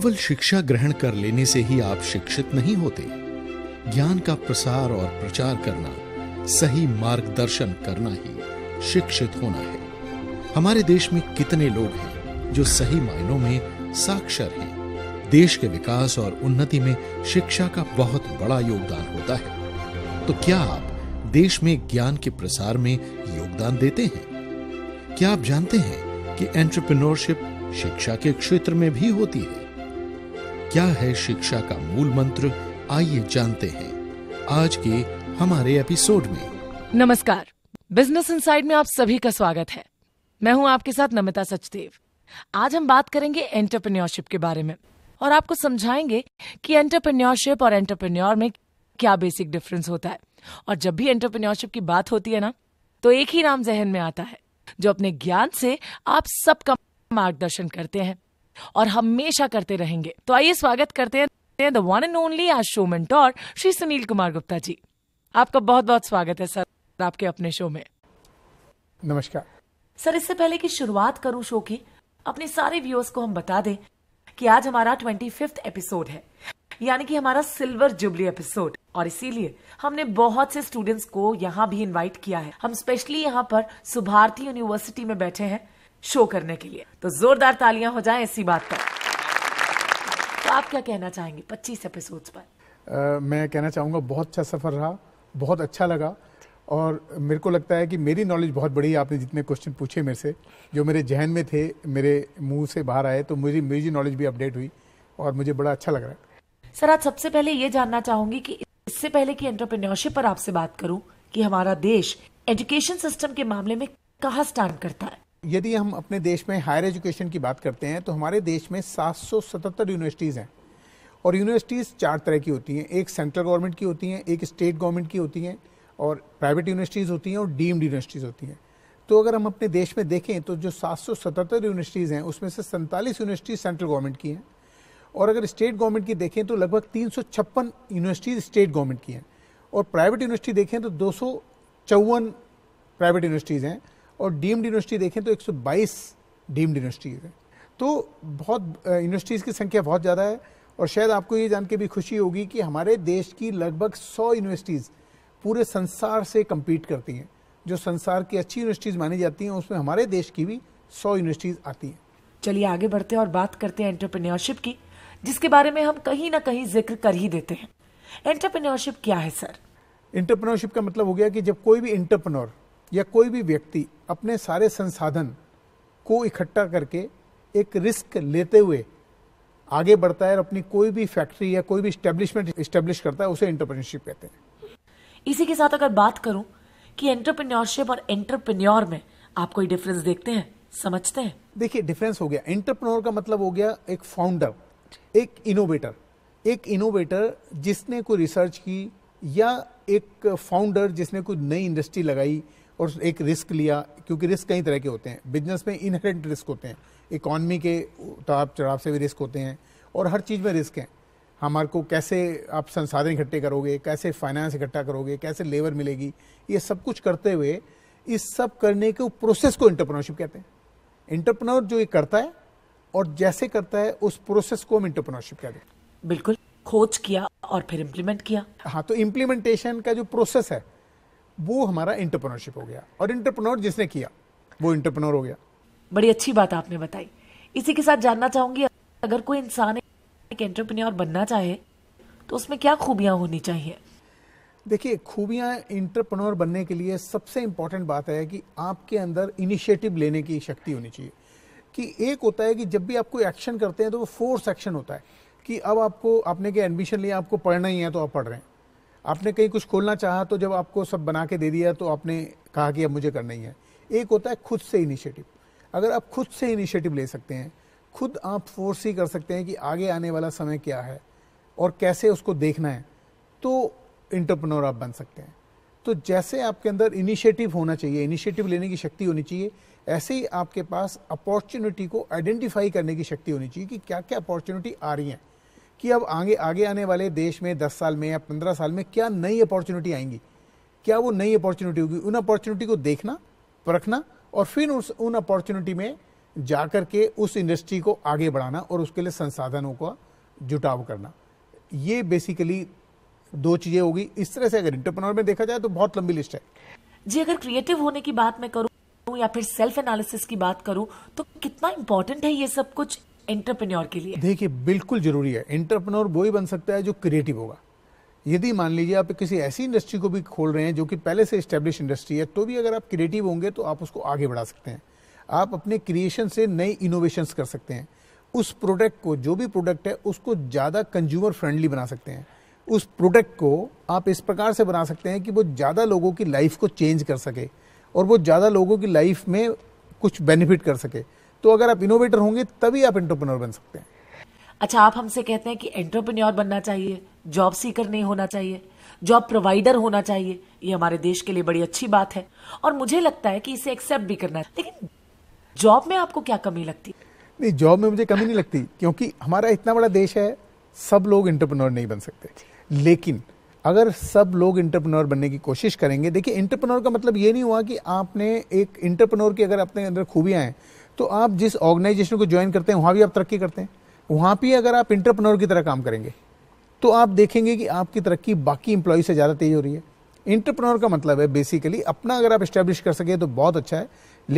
केवल शिक्षा ग्रहण कर लेने से ही आप शिक्षित नहीं होते ज्ञान का प्रसार और प्रचार करना सही मार्गदर्शन करना ही शिक्षित होना है हमारे देश में कितने लोग हैं जो सही मायनों में साक्षर हैं देश के विकास और उन्नति में शिक्षा का बहुत बड़ा योगदान होता है तो क्या आप देश में ज्ञान के प्रसार में योगदान देते हैं क्या आप जानते हैं कि एंटरप्रेन्योरशिप शिक्षा के क्षेत्र में भी होती है क्या है शिक्षा का मूल मंत्र आइए जानते हैं आज के हमारे एपिसोड में नमस्कार बिजनेस इनसाइड में आप सभी का स्वागत है मैं हूं आपके साथ नमिता सचदेव आज हम बात करेंगे एंटरप्रेन्योरशिप के बारे में और आपको समझाएंगे कि एंटरप्रेन्योरशिप और एंटरप्रेन्योर में क्या बेसिक डिफरेंस होता है और जब भी एंटरप्रेन्योरशिप की बात होती है ना तो एक ही नाम जहन में आता है जो अपने ज्ञान से आप सबका मार्गदर्शन करते हैं और हमेशा करते रहेंगे तो आइए स्वागत करते हैं द वन एंड ओनली आज शो मेंटोर श्री सुनील कुमार गुप्ता जी आपका बहुत बहुत स्वागत है सर आपके अपने शो में नमस्कार सर इससे पहले की शुरुआत करूं शो की अपने सारे व्यूअर्स को हम बता दें कि आज हमारा ट्वेंटी फिफ्थ एपिसोड है यानी कि हमारा सिल्वर जुबली एपिसोड और इसीलिए हमने बहुत से स्टूडेंट्स को यहाँ भी इनवाइट किया है हम स्पेशली यहाँ पर सुभारती यूनिवर्सिटी में बैठे हैं शो करने के लिए तो जोरदार तालियां हो जाए इसी बात पर तो आप क्या कहना चाहेंगे 25 एपिसोड्स पर uh, मैं कहना चाहूँगा बहुत अच्छा सफर रहा बहुत अच्छा लगा और मेरे को लगता है कि मेरी नॉलेज बहुत बड़ी है आपने जितने क्वेश्चन पूछे मेरे से जो मेरे जहन में थे मेरे मुंह से बाहर आए तो मेरी मेरी नॉलेज भी अपडेट हुई और मुझे बड़ा अच्छा लग रहा है सर आज सबसे पहले ये जानना चाहूंगी कि इससे पहले कि एंटरप्रेन्योरशिप पर आपसे बात करूं कि हमारा देश एजुकेशन सिस्टम के मामले में कहाँ स्टैंड करता है यदि हम अपने देश में हायर एजुकेशन की बात करते हैं तो हमारे देश में 777 यूनिवर्सिटीज़ हैं और यूनिवर्सिटीज़ चार तरह की होती हैं एक सेंट्रल गवर्नमेंट की होती हैं एक स्टेट गवर्नमेंट की होती हैं और प्राइवेट यूनिवर्सिटीज़ होती हैं और डीम्ड यूनिवर्सिटीज़ होती हैं तो अगर हम अपने देश में देखें तो जो सतहत्तर यूनिवर्सिटीज़ हैं उसमें से सैंतालीस यूनिवर्सिटीज़ सेंट्रल गवर्नमेंट की हैं और अगर स्टेट गवर्नमेंट की देखें तो लगभग तीन यूनिवर्सिटीज़ स्टेट गवर्नमेंट की हैं और प्राइवेट यूनिवर्सिटी देखें तो दो प्राइवेट यूनिवर्सिटीज़ हैं और डीम्ड यूनिवर्सिटी देखें तो 122 डीम्ड यूनिवर्सिटीज़ हैं तो बहुत यूनिवर्सिटीज़ की संख्या बहुत ज़्यादा है और शायद आपको ये जान के भी खुशी होगी कि हमारे देश की लगभग सौ यूनिवर्सिटीज़ पूरे संसार से कम्पीट करती हैं जो संसार की अच्छी यूनिवर्सिटीज़ मानी जाती हैं उसमें हमारे देश की भी सौ यूनिवर्सिटीज़ आती हैं चलिए आगे बढ़ते हैं और बात करते हैं एंटरप्रेन्योरशिप की जिसके बारे में हम कहीं ना कहीं जिक्र कर ही देते हैं एंटरप्रेन्योरशिप क्या है सर इंटरप्रेन्योरशिप का मतलब हो गया कि जब कोई भी एंटरप्रेन्योर या कोई भी व्यक्ति अपने सारे संसाधन को इकट्ठा करके एक रिस्क लेते हुए आगे बढ़ता है और अपनी कोई भी फैक्ट्री या कोई भी स्टेब्लिशमेंट स्टेब्लिश करता है उसे एंटरप्रेन्योरशिप कहते हैं इसी के साथ अगर बात करूं कि एंटरप्रेन्योरशिप और एंटरप्रेन्योर में आप कोई डिफरेंस देखते हैं समझते हैं देखिए डिफरेंस हो गया एंटरप्रेन्योर का मतलब हो गया एक फाउंडर एक इनोवेटर एक इनोवेटर जिसने कोई रिसर्च की या एक फाउंडर जिसने कोई नई इंडस्ट्री लगाई और एक रिस्क लिया क्योंकि रिस्क कई तरह के होते हैं बिजनेस में इनहेरेंट रिस्क होते हैं इकॉनमी के उतार चढ़ाव से भी रिस्क होते हैं और हर चीज़ में रिस्क हैं हमारे को कैसे आप संसाधन इकट्ठे करोगे कैसे फाइनेंस इकट्ठा करोगे कैसे लेबर मिलेगी ये सब कुछ करते हुए इस सब करने के प्रोसेस को इंटरप्रनरशिप कहते हैं इंटरप्रनर जो ये करता है और जैसे करता है उस प्रोसेस को हम इंटरप्रनरशिप कहते हैं बिल्कुल खोज किया और फिर इम्प्लीमेंट किया हाँ तो इम्प्लीमेंटेशन का जो प्रोसेस है वो हमारा इंटरप्रनोरशिप हो गया और इंटरप्रनोर जिसने किया वो इंटरप्रनोर हो गया बड़ी अच्छी बात आपने बताई इसी के साथ जानना चाहूंगी अगर कोई इंसान एक एंटरप्रेन्योर बनना चाहे तो उसमें क्या खूबियां होनी चाहिए देखिए खूबियां इंटरप्रनोर बनने के लिए सबसे इंपॉर्टेंट बात है कि आपके अंदर इनिशिएटिव लेने की शक्ति होनी चाहिए कि एक होता है कि जब भी आप कोई एक्शन करते हैं तो वो फोर्स एक्शन होता है कि अब आपको आपने क्या एडमिशन लिया आपको पढ़ना ही है तो आप पढ़ रहे हैं आपने कहीं कुछ खोलना चाहा तो जब आपको सब बना के दे दिया तो आपने कहा कि अब मुझे करना ही है एक होता है खुद से इनिशिएटिव अगर आप खुद से इनिशिएटिव ले सकते हैं खुद आप फोर्स ही कर सकते हैं कि आगे आने वाला समय क्या है और कैसे उसको देखना है तो इंटरप्रनोर आप बन सकते हैं तो जैसे आपके अंदर इनिशिएटिव होना चाहिए इनिशिएटिव लेने की शक्ति होनी चाहिए ऐसे ही आपके पास अपॉर्चुनिटी को आइडेंटिफाई करने की शक्ति होनी चाहिए कि क्या क्या अपॉर्चुनिटी आ रही हैं कि अब आगे आगे आने वाले देश में दस साल में या पंद्रह साल में क्या नई अपॉर्चुनिटी आएंगी क्या वो नई अपॉर्चुनिटी होगी उन अपॉर्चुनिटी को देखना परखना और फिर उस उन अपॉर्चुनिटी में जा कर के उस इंडस्ट्री को आगे बढ़ाना और उसके लिए संसाधनों का जुटाव करना ये बेसिकली दो चीज़ें होगी इस तरह से अगर इंटरप्रनोर में देखा जाए तो बहुत लंबी लिस्ट है जी अगर क्रिएटिव होने की बात मैं करूँ या फिर सेल्फ एनालिसिस की बात करूं तो कितना इम्पोर्टेंट है ये सब कुछ एंटरप्रेन्योर के लिए देखिए बिल्कुल जरूरी है एंटरप्रेन्योर ही बन सकता है जो क्रिएटिव होगा यदि मान लीजिए आप किसी ऐसी इंडस्ट्री को भी खोल रहे हैं जो कि पहले से स्टेब्लिश इंडस्ट्री है तो भी अगर आप क्रिएटिव होंगे तो आप उसको आगे बढ़ा सकते हैं आप अपने क्रिएशन से नए इनोवेशन कर सकते हैं उस प्रोडक्ट को जो भी प्रोडक्ट है उसको ज़्यादा कंज्यूमर फ्रेंडली बना सकते हैं उस प्रोडक्ट को आप इस प्रकार से बना सकते हैं कि वो ज़्यादा लोगों की लाइफ को चेंज कर सके और वो ज़्यादा लोगों की लाइफ में कुछ बेनिफिट कर सके तो अगर आप इनोवेटर होंगे तभी आप एंटरप्रेन्योर बन सकते हैं अच्छा आप हमसे कहते हैं कि एंटरप्रेन्योर बनना चाहिए जॉब सीकर नहीं होना चाहिए जॉब प्रोवाइडर होना चाहिए ये हमारे देश के लिए बड़ी अच्छी बात है और मुझे लगता है कि इसे एक्सेप्ट भी करना है लेकिन जॉब में आपको क्या कमी लगती नहीं जॉब में मुझे कमी नहीं लगती क्योंकि हमारा इतना बड़ा देश है सब लोग इंटरप्रनोर नहीं बन सकते लेकिन अगर सब लोग इंटरप्रनोर बनने की कोशिश करेंगे देखिए इंटरप्रनोर का मतलब ये नहीं हुआ कि आपने एक इंटरप्रनोर की अगर अपने अंदर खूबियाँ हैं तो आप जिस ऑर्गेनाइजेशन को ज्वाइन करते हैं वहाँ भी आप तरक्की करते हैं वहाँ भी अगर आप इंटरप्रनोर की तरह काम करेंगे तो आप देखेंगे कि आपकी तरक्की बाकी इंप्लॉय से ज़्यादा तेज हो रही है इंटरप्रनोर का मतलब है बेसिकली अपना अगर आप इस्टेब्लिश कर सकें तो बहुत अच्छा है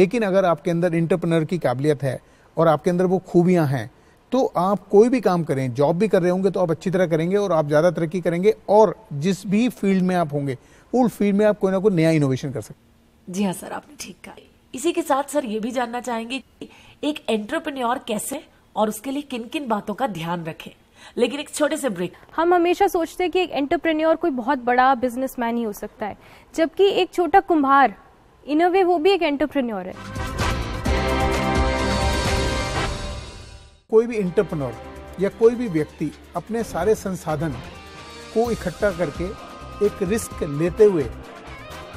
लेकिन अगर आपके अंदर इंटरप्रनर की काबिलियत है और आपके अंदर वो खूबियाँ हैं तो आप कोई भी काम करें जॉब भी कर रहे होंगे तो आप अच्छी तरह करेंगे और आप ज़्यादा तरक्की करेंगे और जिस भी फील्ड में आप होंगे उस फील्ड में आप कोई ना कोई नया इनोवेशन कर सकते जी हाँ सर आपने ठीक कहा इसी के साथ सर ये भी जानना चाहेंगे कि एक एंटरप्रेन्योर कैसे और उसके लिए किन किन बातों का ध्यान रखे लेकिन एक छोटे से ब्रेक हम हमेशा सोचते हैं कि एक एंटरप्रेन्योर कोई बहुत बड़ा बिजनेसमैन ही हो सकता है जबकि एक छोटा कुम्हार इन अ वे वो भी एक एंटरप्रेन्योर है कोई भी एंटरप्रेन्योर या कोई भी व्यक्ति अपने सारे संसाधन को इकट्ठा करके एक रिस्क लेते हुए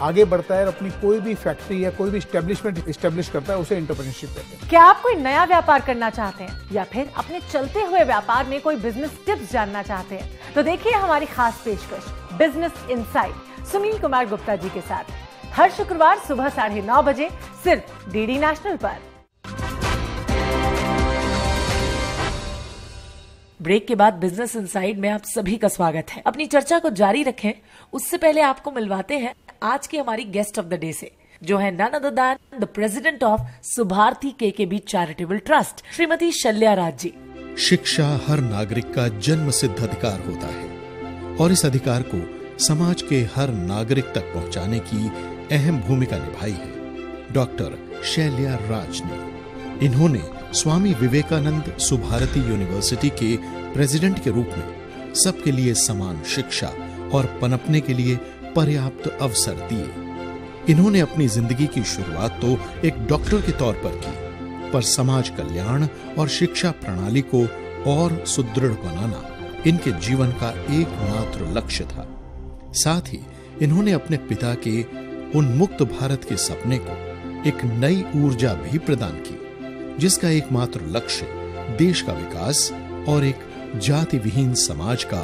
आगे बढ़ता है और अपनी कोई भी फैक्ट्री या कोई भी स्टेब्लिशमेंट स्टेब्लिश करता है उसे इंटरप्रेन्योरशिप कहते हैं क्या आप कोई नया व्यापार करना चाहते हैं या फिर अपने चलते हुए व्यापार में कोई बिजनेस टिप्स जानना चाहते हैं तो देखिए हमारी खास पेशकश बिजनेस इन सुनील कुमार गुप्ता जी के साथ हर शुक्रवार सुबह साढ़े नौ बजे सिर्फ डीडी नेशनल पर ब्रेक के बाद बिजनेस इनसाइड में आप सभी का स्वागत है अपनी चर्चा को जारी रखें उससे पहले आपको मिलवाते हैं आज की हमारी गेस्ट ऑफ द डे से जो है none other than the president of Subharti K K B Charitable Trust Shrimati Shalya Raj ji शिक्षा हर नागरिक का जन्म सिद्ध अधिकार होता है और इस अधिकार को समाज के हर नागरिक तक पहुंचाने की अहम भूमिका निभाई है डॉक्टर शैल्या राज ने इन्होंने स्वामी विवेकानंद सुभारती यूनिवर्सिटी के प्रेसिडेंट के रूप में सबके लिए समान शिक्षा और पनपने के लिए पर्याप्त अवसर दिए इन्होंने अपनी जिंदगी की शुरुआत तो एक डॉक्टर के तौर पर की पर समाज कल्याण और शिक्षा प्रणाली को और सुदृढ़ बनाना इनके जीवन का एकमात्र लक्ष्य था साथ ही इन्होंने अपने पिता के उन मुक्त भारत के सपने को एक नई ऊर्जा भी प्रदान की जिसका एकमात्र लक्ष्य देश का विकास और एक जाति विहीन समाज का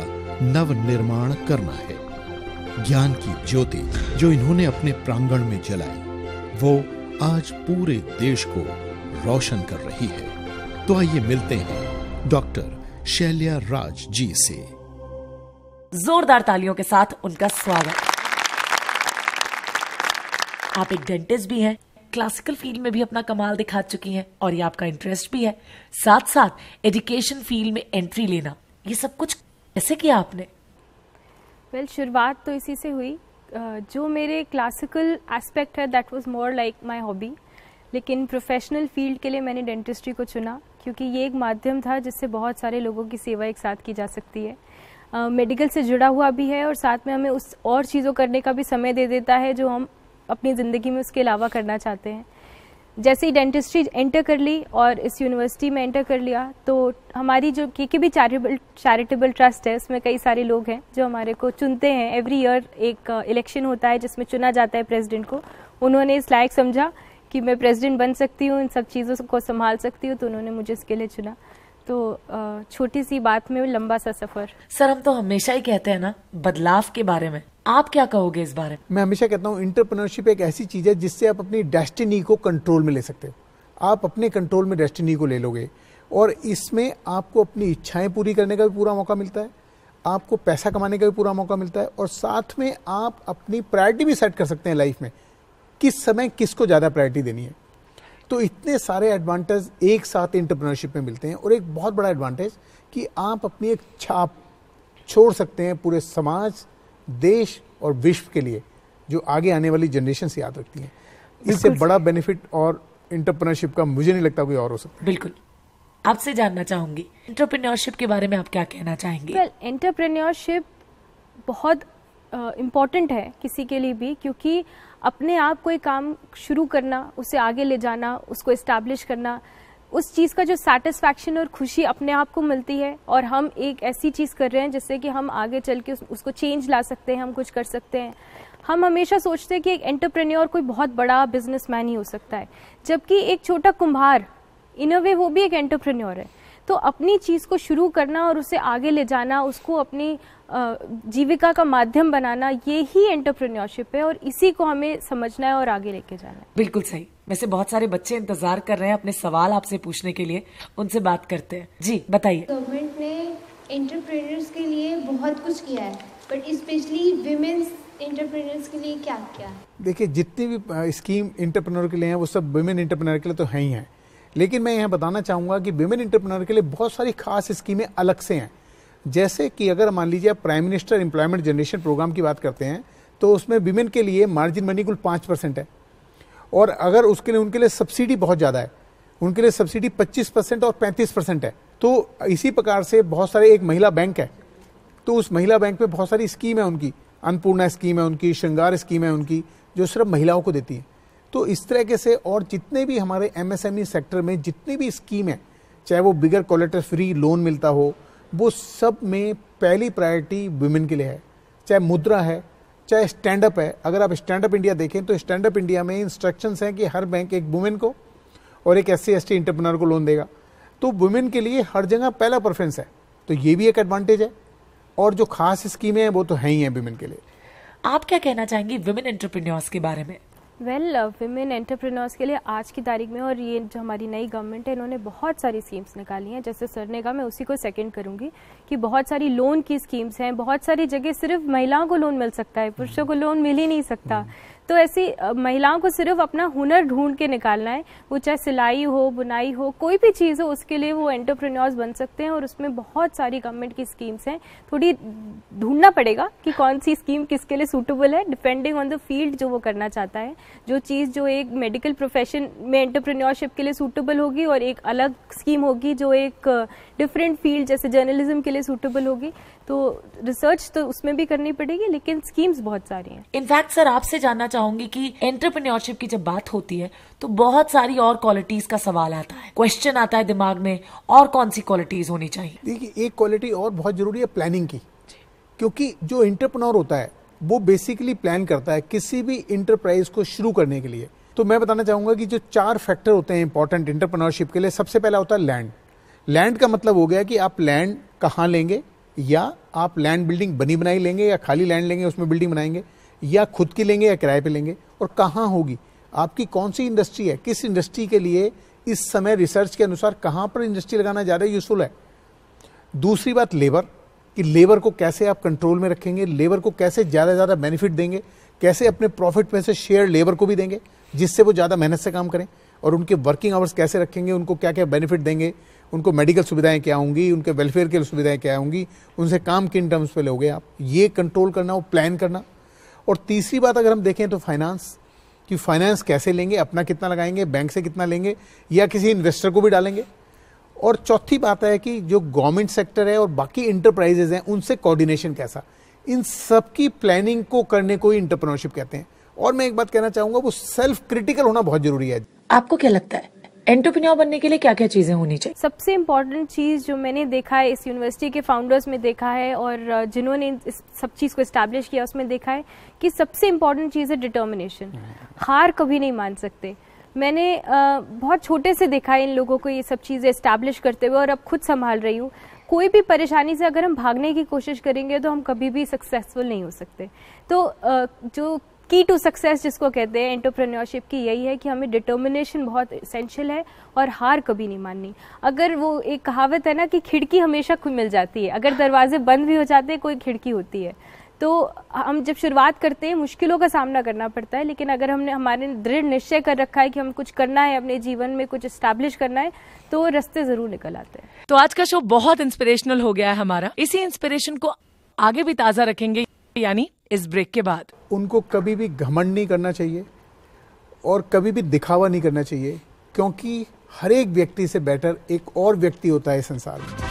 नव निर्माण करना है ज्ञान की ज्योति जो इन्होंने अपने प्रांगण में जलाई वो आज पूरे देश को रोशन कर रही है तो आइए मिलते हैं डॉक्टर शैल्या राज जी से जोरदार तालियों के साथ उनका स्वागत आप एक डेंटिस्ट भी हैं क्लासिकल फील्ड में भी अपना कमाल दिखा चुकी हैं और ये आपका इंटरेस्ट भी है साथ साथ एजुकेशन फील्ड में एंट्री लेना ये सब कुछ कैसे किया आपने वेल well, शुरुआत तो इसी से हुई जो मेरे क्लासिकल एस्पेक्ट है that was more like my hobby लेकिन प्रोफेशनल फील्ड के लिए मैंने डेंटिस्ट्री को चुना क्योंकि ये एक माध्यम था जिससे बहुत सारे लोगों की सेवा एक साथ की जा सकती है मेडिकल uh, से जुड़ा हुआ भी है और साथ में हमें उस और चीज़ों करने का भी समय दे देता है जो हम अपनी ज़िंदगी में उसके अलावा करना चाहते हैं जैसे ही डेंटिस्ट्री एंटर कर ली और इस यूनिवर्सिटी में एंटर कर लिया तो हमारी जो के के भी चैरिटेबल चैरिटेबल ट्रस्ट है उसमें कई सारे लोग हैं जो हमारे को चुनते हैं एवरी ईयर एक इलेक्शन uh, होता है जिसमें चुना जाता है प्रेसिडेंट को उन्होंने इस लायक समझा कि मैं प्रेसिडेंट बन सकती हूँ इन सब चीज़ों को संभाल सकती हूँ तो उन्होंने मुझे इसके लिए चुना तो छोटी सी बात में लंबा सा सफर सर हम तो हमेशा ही कहते हैं ना बदलाव के बारे में आप क्या कहोगे इस बारे में मैं हमेशा कहता हूँ इंटरप्रनरशिप एक ऐसी चीज है जिससे आप अपनी डेस्टिनी को कंट्रोल में ले सकते हो आप अपने कंट्रोल में डेस्टिनी को ले लोगे और इसमें आपको अपनी इच्छाएं पूरी करने का भी पूरा मौका मिलता है आपको पैसा कमाने का भी पूरा मौका मिलता है और साथ में आप अपनी प्रायोरिटी भी सेट कर सकते हैं लाइफ में किस समय किसको ज़्यादा प्रायोरिटी देनी है तो इतने सारे एडवांटेज एक साथ इंटरप्रनरशिप में मिलते हैं और एक बहुत बड़ा एडवांटेज कि आप अपनी एक छाप छोड़ सकते हैं पूरे समाज देश और विश्व के लिए जो आगे आने वाली जनरेशन से याद रखती है इससे बड़ा बेनिफिट और इंटरप्रनरशिप का मुझे नहीं लगता कोई और हो सकता बिल्कुल आपसे जानना चाहूंगी इंटरप्रेन्योरशिप के बारे में आप क्या कहना चाहेंगे वेल well, इंटरप्रेन्योरशिप बहुत इम्पॉर्टेंट uh, है किसी के लिए भी क्योंकि अपने आप कोई काम शुरू करना उसे आगे ले जाना उसको इस्टेब्लिश करना उस चीज़ का जो सेटिस्फैक्शन और खुशी अपने आप को मिलती है और हम एक ऐसी चीज़ कर रहे हैं जिससे कि हम आगे चल के उस, उसको चेंज ला सकते हैं हम कुछ कर सकते हैं हम हमेशा सोचते हैं कि एक एंटरप्रेन्योर कोई बहुत बड़ा बिजनेसमैन ही हो सकता है जबकि एक छोटा कुम्हार इन अ वे वो भी एक एंटरप्रेन्योर है तो अपनी चीज़ को शुरू करना और उसे आगे ले जाना उसको अपनी जीविका का माध्यम बनाना ये ही एंटरप्रेन्योरशिप है और इसी को हमें समझना है और आगे लेके जाना है बिल्कुल सही वैसे बहुत सारे बच्चे इंतजार कर रहे हैं अपने सवाल आपसे पूछने के लिए उनसे बात करते हैं जी बताइए गवर्नमेंट ने इंटरप्रेन के लिए बहुत कुछ किया है बट स्पेशली विमेन्स इंटरप्रेन्योर्स के लिए क्या क्या देखिए जितनी भी स्कीम इंटरप्रेनर के लिए है वो सब वुमेन इंटरप्रेनर के लिए तो है ही है लेकिन मैं यह बताना चाहूँगा कि विमेन इंटरप्रनर के लिए बहुत सारी खास स्कीमें अलग से हैं जैसे कि अगर मान लीजिए आप prime minister employment generation programme की बात करते हैं तो उसमें विमेन के लिए मार्जिन मनी कुल पाँच परसेंट है और अगर उसके लिए उनके लिए सब्सिडी बहुत ज़्यादा है उनके लिए सब्सिडी पच्चीस परसेंट और पैंतीस परसेंट है तो इसी प्रकार से बहुत सारे एक महिला बैंक है तो उस महिला बैंक में बहुत सारी स्कीम है उनकी अन्नपूर्णा स्कीम है उनकी श्रृंगार स्कीम है उनकी जो सिर्फ महिलाओं को देती है तो इस तरह से और जितने भी हमारे एमएसएमई सेक्टर e में जितनी भी स्कीम है चाहे वो बिगर कोलेटर फ्री लोन मिलता हो वो सब में पहली प्रायोरिटी वुमेन के लिए है चाहे मुद्रा है चाहे स्टैंड अप है अगर आप स्टैंड अप इंडिया देखें तो स्टैंड अप इंडिया में इंस्ट्रक्शंस हैं कि हर बैंक एक वुमेन को और एक एस सी एस को लोन देगा तो वुमेन के लिए हर जगह पहला प्रेफरेंस है तो ये भी एक एडवांटेज है और जो खास स्कीमें हैं वो तो हैं ही हैं वुमेन के लिए आप क्या कहना चाहेंगी वुमेन एंटरप्रेन्योर्स के बारे में वेल वेमेन एंटरप्रेन्योर्स के लिए आज की तारीख में और ये जो हमारी नई गवर्नमेंट है इन्होंने बहुत सारी स्कीम्स निकाली हैं जैसे सर ने कहा मैं उसी को सेकंड करूंगी कि बहुत सारी लोन की स्कीम्स हैं बहुत सारी जगह सिर्फ महिलाओं को लोन मिल सकता है पुरुषों को लोन मिल ही नहीं सकता नहीं। हम्म। तो ऐसी महिलाओं को सिर्फ अपना हुनर ढूंढ के निकालना है वो चाहे सिलाई हो बुनाई हो कोई भी चीज़ हो उसके लिए वो एंटरप्रेन्योर्स बन सकते हैं और उसमें बहुत सारी गवर्नमेंट की स्कीम्स हैं थोड़ी ढूंढना पड़ेगा कि कौन सी स्कीम किसके लिए सूटेबल है डिपेंडिंग ऑन द फील्ड जो वो करना चाहता है जो चीज़ जो एक मेडिकल प्रोफेशन में एंटरप्रेन्योरशिप के लिए सूटेबल होगी और एक अलग स्कीम होगी जो एक डिफरेंट फील्ड जैसे जर्नलिज्म के लिए सूटेबल होगी तो रिसर्च तो उसमें भी करनी पड़ेगी लेकिन स्कीम्स बहुत सारी हैं इनफैक्ट सर आपसे जानना चाहूंगी कि एंटरप्रेन्योरशिप की जब बात होती है तो बहुत सारी और क्वालिटीज का सवाल आता है क्वेश्चन आता है दिमाग में और कौन सी क्वालिटीज होनी चाहिए देखिए एक क्वालिटी और बहुत जरूरी है प्लानिंग की क्योंकि जो इंटरप्रनोर होता है वो बेसिकली प्लान करता है किसी भी इंटरप्राइज को शुरू करने के लिए तो मैं बताना चाहूंगा कि जो चार फैक्टर होते हैं इंपॉर्टेंट इंटरप्रनोरशिप के लिए सबसे पहला होता है लैंड लैंड का मतलब हो गया कि आप लैंड कहाँ लेंगे या आप लैंड बिल्डिंग बनी बनाई लेंगे या खाली लैंड लेंगे उसमें बिल्डिंग बनाएंगे या खुद की लेंगे या किराए पे लेंगे और कहाँ होगी आपकी कौन सी इंडस्ट्री है किस इंडस्ट्री के लिए इस समय रिसर्च के अनुसार कहाँ पर इंडस्ट्री लगाना ज़्यादा यूजफुल है दूसरी बात लेबर कि लेबर को कैसे आप कंट्रोल में रखेंगे लेबर को कैसे ज़्यादा से ज़्यादा बेनिफिट देंगे कैसे अपने प्रॉफिट में से शेयर लेबर को भी देंगे जिससे वो ज़्यादा मेहनत से काम करें और उनके वर्किंग आवर्स कैसे रखेंगे उनको क्या क्या बेनिफिट देंगे उनको मेडिकल सुविधाएं क्या होंगी उनके वेलफेयर की सुविधाएं क्या होंगी उनसे काम किन टर्म्स पे लोगे आप ये कंट्रोल करना वो प्लान करना और तीसरी बात अगर हम देखें तो फाइनेंस कि फाइनेंस कैसे लेंगे अपना कितना लगाएंगे बैंक से कितना लेंगे या किसी इन्वेस्टर को भी डालेंगे और चौथी बात है कि जो गवर्नमेंट सेक्टर है और बाकी इंटरप्राइजेज हैं उनसे कोऑर्डिनेशन कैसा इन सबकी प्लानिंग को करने को ही इंटरप्रेन्योरशिप कहते हैं और मैं एक बात कहना चाहूंगा वो सेल्फ क्रिटिकल होना बहुत जरूरी है आपको क्या लगता है एंटरप्रेन्योर बनने के लिए क्या क्या चीजें होनी चाहिए सबसे इम्पोर्टेंट चीज जो मैंने देखा है इस यूनिवर्सिटी के फाउंडर्स में देखा है और जिन्होंने इस सब चीज को इस्टेब्लिश किया उसमें देखा है कि सबसे इम्पोर्टेंट चीज है डिटर्मिनेशन हम्म। हार कभी नहीं मान सकते मैंने बहुत छोटे से देखा है इन लोगों को ये सब चीज़ें इस्टेब्लिश करते हुए और अब खुद संभाल रही हूँ कोई भी परेशानी से अगर हम भागने की कोशिश करेंगे तो हम कभी भी सक्सेसफुल नहीं हो सकते तो जो की टू सक्सेस जिसको कहते हैं एंटरप्रेन्योरशिप की यही है कि हमें डिटर्मिनेशन बहुत इसेंशियल है और हार कभी नहीं माननी अगर वो एक कहावत है ना कि खिड़की हमेशा खुद मिल जाती है अगर दरवाजे बंद भी हो जाते हैं कोई खिड़की होती है तो हम जब शुरुआत करते हैं मुश्किलों का सामना करना पड़ता है लेकिन अगर हमने हमारे दृढ़ निश्चय कर रखा है कि हम कुछ करना है अपने जीवन में कुछ स्टैब्लिश करना है तो रास्ते जरूर निकल आते हैं तो आज का शो बहुत इंस्पिरेशनल हो गया है हमारा इसी इंस्पिरेशन को आगे भी ताजा रखेंगे यानी इस ब्रेक के बाद उनको कभी भी घमंड नहीं करना चाहिए और कभी भी दिखावा नहीं करना चाहिए क्योंकि हर एक व्यक्ति से बेटर एक और व्यक्ति होता है संसार में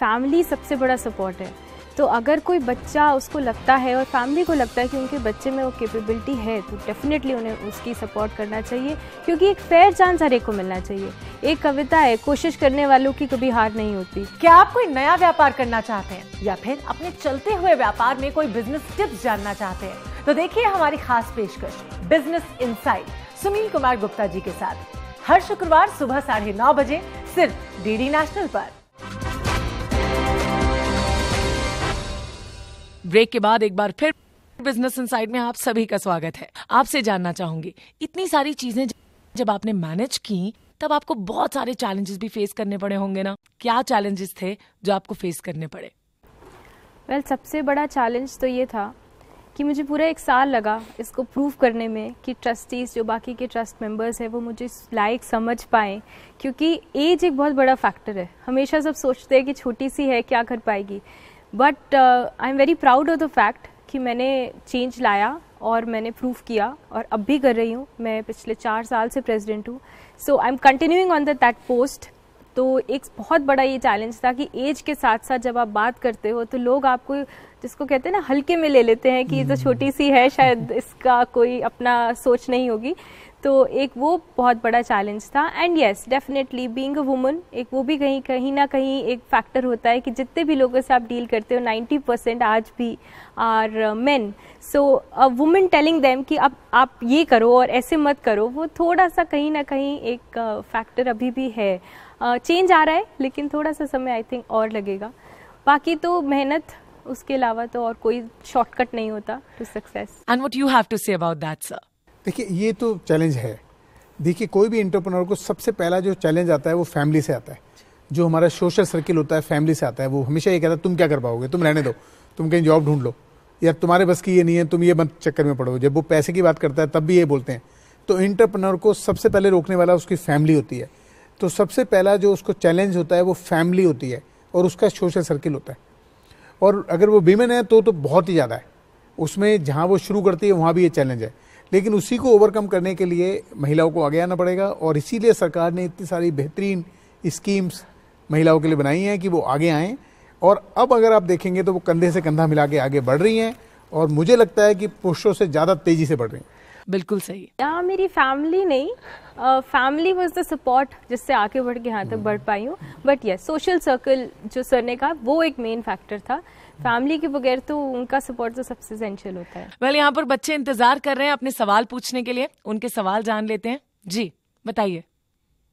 फैमिली सबसे बड़ा सपोर्ट है तो अगर कोई बच्चा उसको लगता है और फैमिली को लगता है कि उनके बच्चे में वो कैपेबिलिटी है तो डेफिनेटली उन्हें उसकी सपोर्ट करना चाहिए क्योंकि एक फेयर चांस हर एक को मिलना चाहिए एक कविता है कोशिश करने वालों की कभी हार नहीं होती क्या आप कोई नया व्यापार करना चाहते हैं या फिर अपने चलते हुए व्यापार में कोई बिजनेस टिप्स जानना चाहते हैं तो देखिए हमारी खास पेशकश बिजनेस इन सुनील कुमार गुप्ता जी के साथ हर शुक्रवार सुबह साढ़े नौ बजे सिर्फ डीडी नेशनल पर ब्रेक के बाद एक बार फिर बिजनेस इनसाइड में आप सभी का स्वागत है आपसे जानना चाहूंगी इतनी सारी चीजें जब आपने मैनेज की तब आपको बहुत सारे चैलेंजेस भी फेस करने पड़े होंगे ना क्या चैलेंजेस थे जो आपको फेस करने पड़े वेल well, सबसे बड़ा चैलेंज तो ये था कि मुझे पूरा एक साल लगा इसको प्रूव करने में कि ट्रस्टीज़ जो बाकी के ट्रस्ट मेंबर्स हैं वो मुझे लायक समझ पाए क्योंकि एज एक बहुत बड़ा फैक्टर है हमेशा सब सोचते हैं कि छोटी सी है क्या कर पाएगी but I am very proud of the fact कि मैंने चेंज लाया और मैंने प्रूव किया और अब भी कर रही हूँ मैं पिछले चार साल से प्रेसिडेंट हूँ so I am continuing on the that post तो एक बहुत बड़ा ये चैलेंज था कि एज के साथ साथ जब आप बात करते हो तो लोग आपको जिसको कहते हैं ना हल्के में ले लेते हैं कि ये तो hmm. छोटी सी है शायद इसका कोई अपना सोच नहीं होगी तो एक वो बहुत बड़ा चैलेंज था and yes definitely being a woman एक वो भी कहीं कहीं ना कहीं एक फैक्टर होता है कि जितने भी लोगों से आप डील करते हो 90 परसेंट आज भी are men so a women telling them कि अब आप ये करो और ऐसे मत करो वो थोड़ा सा कहीं ना कहीं एक फैक्टर uh, अभी भी है चेंज uh, आ रहा है लेकिन थोड़ा सा समय आई थिंक और लगेगा बाकी तो मेहनत उसके अलावा तो और कोई शॉर्टकट नहीं होता to success and what you have to say about that sir देखिए ये तो चैलेंज है देखिए कोई भी इंटरप्रनर को सबसे पहला जो चैलेंज आता है वो फैमिली से आता है जो हमारा सोशल सर्किल होता है फैमिली से आता है वो हमेशा ये कहता है तुम क्या कर पाओगे तुम रहने दो तुम कहीं जॉब ढूंढ लो या तुम्हारे बस की ये नहीं है तुम ये बंद चक्कर में पड़ो जब वो पैसे की बात करता है तब भी ये बोलते हैं तो इंटरप्रनर को सबसे पहले रोकने वाला उसकी फैमिली होती है तो सबसे पहला जो उसको चैलेंज होता है वो फैमिली होती है और उसका सोशल सर्किल होता है और अगर वो वीमेन है तो तो बहुत ही ज़्यादा है उसमें जहाँ वो शुरू करती है वहाँ भी ये चैलेंज है लेकिन उसी को ओवरकम करने के लिए महिलाओं को आगे आना पड़ेगा और इसीलिए सरकार ने इतनी सारी बेहतरीन स्कीम्स महिलाओं के लिए बनाई हैं कि वो आगे आएँ और अब अगर आप देखेंगे तो वो कंधे से कंधा मिला के आगे बढ़ रही हैं और मुझे लगता है कि पुरुषों से ज़्यादा तेज़ी से बढ़ रही हैं बिल्कुल सही यहाँ मेरी फैमिली नहीं फैमिली वॉज द सपोर्ट जिससे आगे बढ़ के यहाँ तक बढ़ पाई हूँ बट यस सोशल सर्कल जो सर ने कहा वो एक मेन फैक्टर था फैमिली के बगैर तो उनका सपोर्ट तो सबसे सेंशियल होता है वेल well, यहाँ पर बच्चे इंतजार कर रहे हैं अपने सवाल पूछने के लिए उनके सवाल जान लेते हैं जी बताइए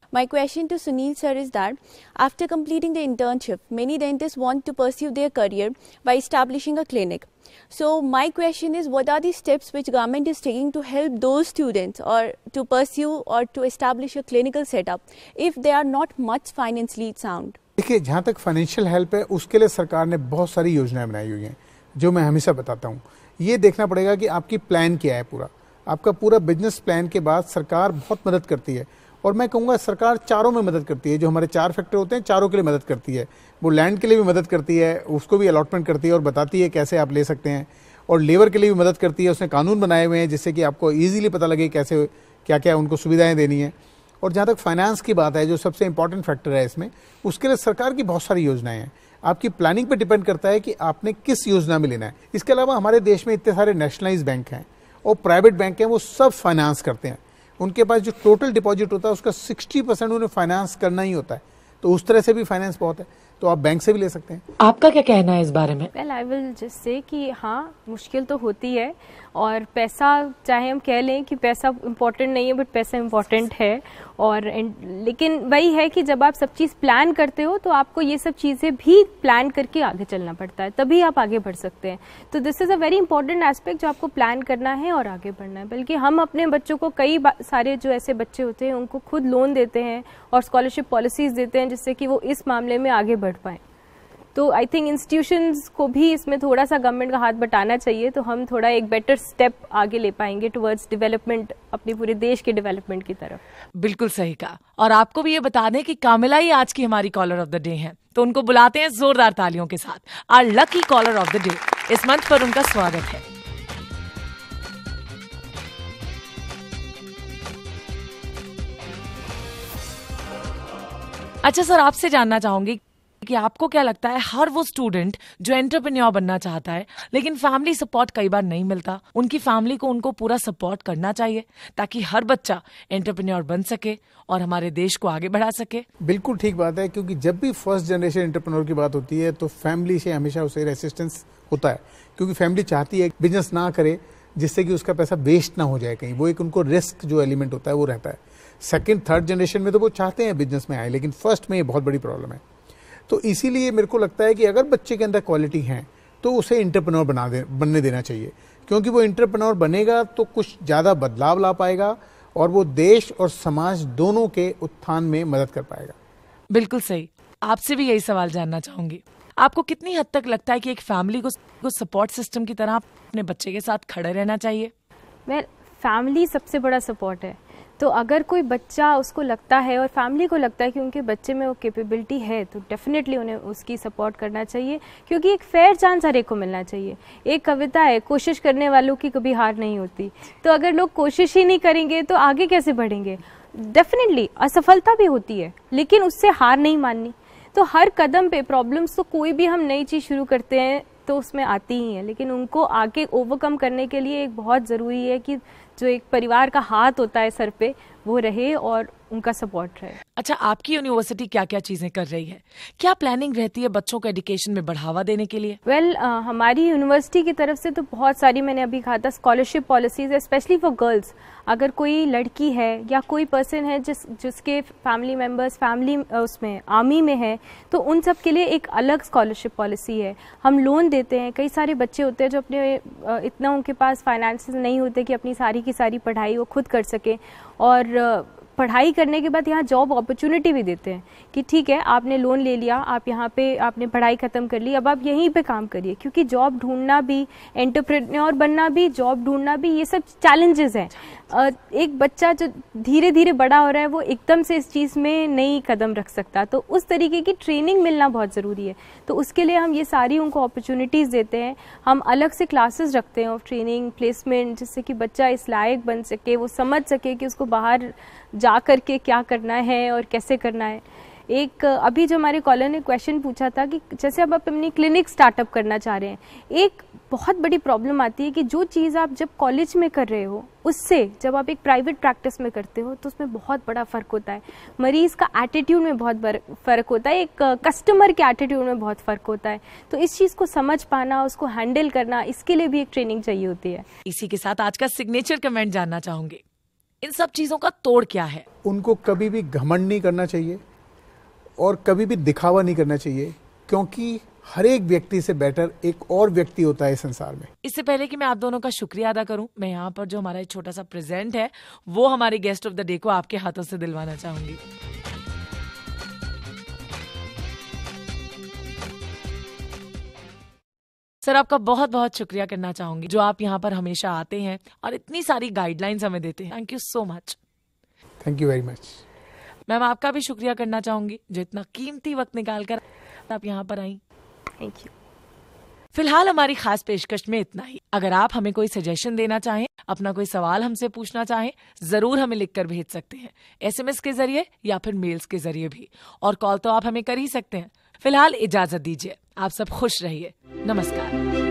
My question to Sunil sir is that after completing the internship, many dentists want to pursue their career by establishing a clinic. So my question is what are the steps which government is taking to help those students or to pursue or to establish a clinical setup if they are not much financially sound? देखिए जहाँ तक financial help है उसके लिए सरकार ने बहुत सारी योजनाएं बनाई हुई हैं जो मैं हमेशा बताता हूँ ये देखना पड़ेगा कि आपकी plan क्या है पूरा आपका पूरा business plan के बाद सरकार बहुत मदद करती है और मैं कहूँगा सरकार चारों में मदद करती है जो हमारे चार फैक्टर होते हैं चारों के लिए मदद करती है वो लैंड के लिए भी मदद करती है उसको भी अलॉटमेंट करती है और बताती है कैसे आप ले सकते हैं और लेबर के लिए भी मदद करती है उसने कानून बनाए हुए हैं जिससे कि आपको ईजिली पता लगे कैसे क्या क्या उनको सुविधाएँ देनी है और जहाँ तक फाइनेंस की बात है जो सबसे इंपॉर्टेंट फैक्टर है इसमें उसके लिए सरकार की बहुत सारी योजनाएं हैं आपकी प्लानिंग पर डिपेंड करता है कि आपने किस योजना में लेना है इसके अलावा हमारे देश में इतने सारे नेशनलाइज बैंक हैं और प्राइवेट बैंक हैं वो सब फाइनेंस करते हैं उनके पास जो टोटल डिपॉजिट होता है उसका 60 परसेंट उन्हें फाइनेंस करना ही होता है तो उस तरह से भी फाइनेंस बहुत है तो आप बैंक से भी ले सकते हैं आपका क्या कहना है इस बारे में well I will just say कि हाँ मुश्किल तो होती है और पैसा चाहे हम कह लें कि पैसा इम्पोर्टेंट नहीं है बट पैसा इम्पोर्टेंट है और लेकिन वही है कि जब आप सब चीज़ प्लान करते हो तो आपको ये सब चीज़ें भी प्लान करके आगे चलना पड़ता है तभी आप आगे बढ़ सकते हैं तो this is a very important aspect जो आपको प्लान करना है और आगे बढ़ना है बल्कि हम अपने बच्चों को कई सारे जो ऐसे बच्चे होते हैं उनको खुद लोन देते हैं और स्कॉलरशिप पॉलिसीज़ देते हैं जिससे कि वो इस मामले में आगे बढ़े बढ़ पाएँ तो आई थिंक इंस्टीट्यूशंस को भी इसमें थोड़ा सा गवर्नमेंट का हाथ बटाना चाहिए तो हम थोड़ा एक बेटर स्टेप आगे ले पाएंगे टुवर्ड्स डेवलपमेंट अपने पूरे देश के डेवलपमेंट की तरफ बिल्कुल सही कहा और आपको भी ये बता दें कि कामिला ही आज की हमारी कॉलर ऑफ द डे है तो उनको बुलाते हैं जोरदार तालियों के साथ our lucky caller of the day इस मंच पर उनका स्वागत है अच्छा सर आपसे जानना चाहूंगी कि आपको क्या लगता है हर वो स्टूडेंट जो एंटरप्रेन्योर बनना चाहता है लेकिन फैमिली सपोर्ट कई बार नहीं मिलता उनकी फैमिली को उनको पूरा सपोर्ट करना चाहिए ताकि हर बच्चा एंटरप्रेन्योर बन सके और हमारे देश को आगे बढ़ा सके बिल्कुल ठीक बात है क्योंकि जब भी फर्स्ट जनरेशन एंटरप्रेन्योर की बात होती है तो फैमिली से हमेशा उसे रेसिस्टेंस होता है क्योंकि फैमिली चाहती है बिजनेस ना करे जिससे कि उसका पैसा वेस्ट ना हो जाए कहीं वो एक उनको रिस्क जो एलिमेंट होता है वो रहता है सेकेंड थर्ड जनरेशन में तो वो चाहते हैं बिजनेस में आए लेकिन फर्स्ट में ये बहुत बड़ी प्रॉब्लम है तो इसीलिए मेरे को लगता है कि अगर बच्चे के अंदर क्वालिटी है तो उसे इंटरप्रनोर बना दे बनने देना चाहिए क्योंकि वो इंटरप्रनोर बनेगा तो कुछ ज़्यादा बदलाव ला पाएगा और वो देश और समाज दोनों के उत्थान में मदद कर पाएगा बिल्कुल सही आपसे भी यही सवाल जानना चाहूंगी आपको कितनी हद तक लगता है कि एक फैमिली को, को सपोर्ट सिस्टम की तरह अपने बच्चे के साथ खड़े रहना चाहिए वेल well, फैमिली सबसे बड़ा सपोर्ट है तो अगर कोई बच्चा उसको लगता है और फैमिली को लगता है कि उनके बच्चे में वो कैपेबिलिटी है तो डेफिनेटली उन्हें उसकी सपोर्ट करना चाहिए क्योंकि एक फेयर चांस हर एक को मिलना चाहिए एक कविता है कोशिश करने वालों की कभी हार नहीं होती तो अगर लोग कोशिश ही नहीं करेंगे तो आगे कैसे बढ़ेंगे डेफिनेटली असफलता भी होती है लेकिन उससे हार नहीं माननी तो हर कदम पे प्रॉब्लम्स तो कोई भी हम नई चीज़ शुरू करते हैं तो उसमें आती ही है लेकिन उनको आगे ओवरकम करने के लिए एक बहुत ज़रूरी है कि जो एक परिवार का हाथ होता है सर पे वो रहे और उनका सपोर्ट रहे अच्छा आपकी यूनिवर्सिटी क्या क्या चीजें कर रही है क्या प्लानिंग रहती है बच्चों को एडुकेशन में बढ़ावा देने के लिए वेल well, uh, हमारी यूनिवर्सिटी की तरफ से तो बहुत सारी मैंने अभी कहा था स्कॉलरशिप पॉलिसीज है स्पेशली फॉर गर्ल्स अगर कोई लड़की है या कोई पर्सन है जिस जिसके फैमिली मेम्बर्स फैमिली उसमें आर्मी में है तो उन सब के लिए एक अलग स्कॉलरशिप पॉलिसी है हम लोन देते हैं कई सारे बच्चे होते हैं जो अपने uh, इतना उनके पास फाइनेंस नहीं होते कि अपनी सारी की सारी पढ़ाई वो खुद कर सके और uh, पढ़ाई करने के बाद यहाँ जॉब अपॉर्चुनिटी भी देते हैं कि ठीक है आपने लोन ले लिया आप यहाँ पे आपने पढ़ाई ख़त्म कर ली अब आप यहीं पे काम करिए क्योंकि जॉब ढूंढना भी एंटरप्रेन्योर बनना भी जॉब ढूंढना भी ये सब चैलेंजेस हैं एक बच्चा जो धीरे धीरे बड़ा हो रहा है वो एकदम से इस चीज़ में नहीं कदम रख सकता तो उस तरीके की ट्रेनिंग मिलना बहुत ज़रूरी है तो उसके लिए हम ये सारी उनको अपॉर्चुनिटीज़ देते हैं हम अलग से क्लासेस रखते हैं ऑफ ट्रेनिंग प्लेसमेंट जिससे कि बच्चा इस लायक बन सके वो समझ सके कि उसको बाहर जा कर के क्या करना है और कैसे करना है एक अभी जो हमारे कॉलर ने क्वेश्चन पूछा था कि जैसे अब आप अपनी क्लिनिक स्टार्टअप करना चाह रहे हैं एक बहुत बड़ी प्रॉब्लम आती है कि जो चीज़ आप जब कॉलेज में कर रहे हो उससे जब आप एक प्राइवेट प्रैक्टिस में करते हो तो उसमें बहुत बड़ा फ़र्क होता है मरीज़ का एटीट्यूड में बहुत फ़र्क होता है एक कस्टमर के एटीट्यूड में बहुत फ़र्क होता है तो इस चीज़ को समझ पाना उसको हैंडल करना इसके लिए भी एक ट्रेनिंग चाहिए होती है इसी के साथ आज का सिग्नेचर कमेंट जानना चाहूँगी इन सब चीजों का तोड़ क्या है उनको कभी भी घमंड नहीं करना चाहिए और कभी भी दिखावा नहीं करना चाहिए क्योंकि हर एक व्यक्ति से बेटर एक और व्यक्ति होता है संसार में इससे पहले कि मैं आप दोनों का शुक्रिया अदा करूं मैं यहाँ पर जो हमारा एक छोटा सा प्रेजेंट है वो हमारे गेस्ट ऑफ द डे को आपके हाथों से दिलवाना चाहूंगी सर आपका बहुत बहुत शुक्रिया करना चाहूंगी जो आप यहाँ पर हमेशा आते हैं और इतनी सारी गाइडलाइंस हमें देते हैं thank you so much thank you very much ma'am आपका भी शुक्रिया करना चाहूंगी जो इतना कीमती वक्त निकाल कर आप यहाँ पर आई थैंक यू फिलहाल हमारी खास पेशकश में इतना ही अगर आप हमें कोई सजेशन देना चाहें अपना कोई सवाल हमसे पूछना चाहें जरूर हमें लिखकर भेज सकते हैं एसएमएस के जरिए या फिर मेल्स के जरिए भी और कॉल तो आप हमें कर ही सकते हैं फिलहाल इजाजत दीजिए आप सब खुश रहिए नमस्कार